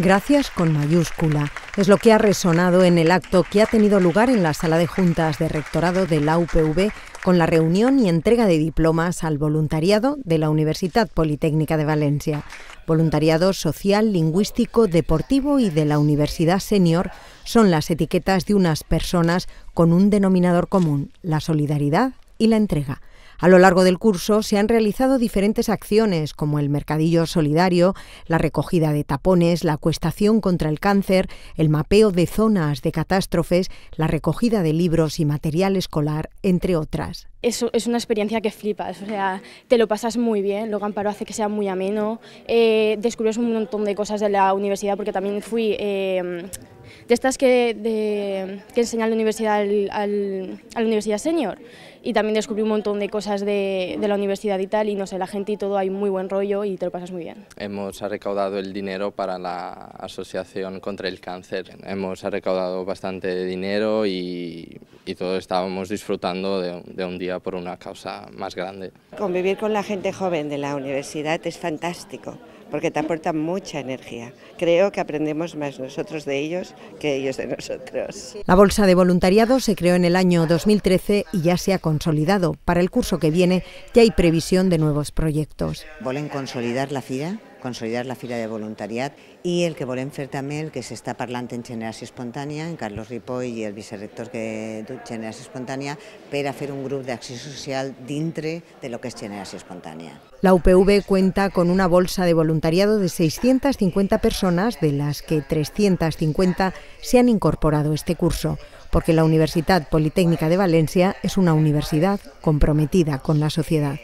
Gracias con mayúscula es lo que ha resonado en el acto que ha tenido lugar en la sala de juntas de rectorado de la UPV con la reunión y entrega de diplomas al voluntariado de la Universidad Politécnica de Valencia. Voluntariado social, lingüístico, deportivo y de la Universidad Senior son las etiquetas de unas personas con un denominador común, la solidaridad y la entrega. A lo largo del curso se han realizado diferentes acciones como el mercadillo solidario, la recogida de tapones, la acuestación contra el cáncer, el mapeo de zonas de catástrofes, la recogida de libros y material escolar, entre otras. Es, es una experiencia que flipas, o sea, te lo pasas muy bien, Lo Amparo hace que sea muy ameno, eh, descubres un montón de cosas de la universidad porque también fui eh, de estas que, de, que enseña la universidad al, al, a la universidad senior. Y también descubrí un montón de cosas de, de, la universidad y tal, y no sé, la gente y todo, hay muy buen rollo y te lo pasas muy bien. Hemos recaudado el dinero para la Asociación contra el Cáncer. Hemos recaudado bastante dinero y y todos estábamos disfrutando de, un día por una causa más grande. Convivir con la gente joven de la universidad es fantástico porque te aporta mucha energía. Creo que aprendemos más nosotros de ellos que ellos de nosotros. La Bolsa de Voluntariado se creó en el año 2013 y ya se ha consolidado. Para el curso que viene ya hay previsión de nuevos proyectos. ¿Volen consolidar la FIDA? consolidar la fila de voluntariat y el que volem fer també, el que s'està parlant en Generació Espontània, en Carlos Ripoll y el vicerector que du Generació para hacer un grupo de acceso social dintre de lo que es Generació Espontània. La UPV cuenta con una bolsa de voluntariado de 650 personas, de las que 350 se han incorporado este curso, porque la Universidad Politécnica de Valencia es una universidad comprometida con la sociedad.